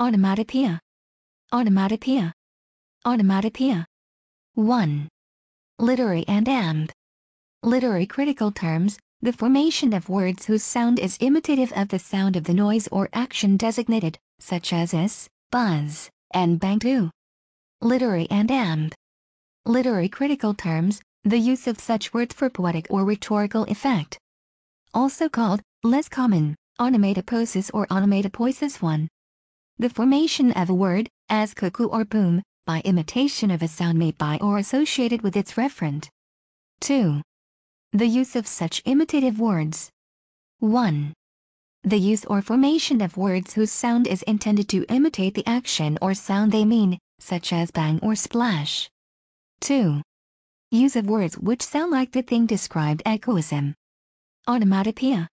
Automatic here. Automatic 1. Literary and and. Literary critical terms, the formation of words whose sound is imitative of the sound of the noise or action designated, such as s, buzz, and bang too. Literary and and. Literary critical terms, the use of such words for poetic or rhetorical effect. Also called, less common, onomatopoesis or onomatopoesis 1. The formation of a word, as cuckoo or boom, by imitation of a sound made by or associated with its referent. 2. The use of such imitative words. 1. The use or formation of words whose sound is intended to imitate the action or sound they mean, such as bang or splash. 2. Use of words which sound like the thing described echoism. Onomatopoeia,